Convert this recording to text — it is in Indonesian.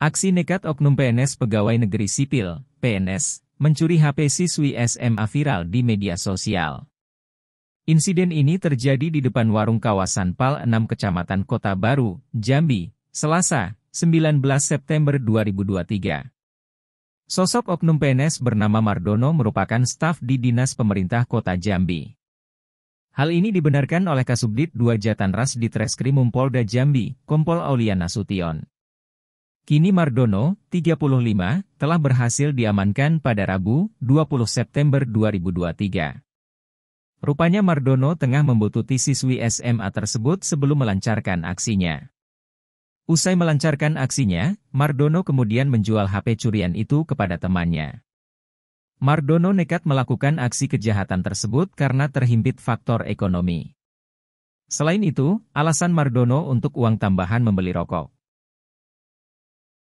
Aksi nekat oknum PNS pegawai negeri sipil, PNS, mencuri HP siswi SMA viral di media sosial. Insiden ini terjadi di depan warung kawasan Pal 6 Kecamatan Kota Baru, Jambi, Selasa, 19 September 2023. Sosok oknum PNS bernama Mardono merupakan staf di Dinas Pemerintah Kota Jambi. Hal ini dibenarkan oleh Kasubdit 2 Jatanras di Treskrimum Polda Jambi, Kompol Aulia Nasution. Kini Mardono, 35, telah berhasil diamankan pada Rabu, 20 September 2023. Rupanya Mardono tengah membututi siswi SMA tersebut sebelum melancarkan aksinya. Usai melancarkan aksinya, Mardono kemudian menjual HP curian itu kepada temannya. Mardono nekat melakukan aksi kejahatan tersebut karena terhimpit faktor ekonomi. Selain itu, alasan Mardono untuk uang tambahan membeli rokok.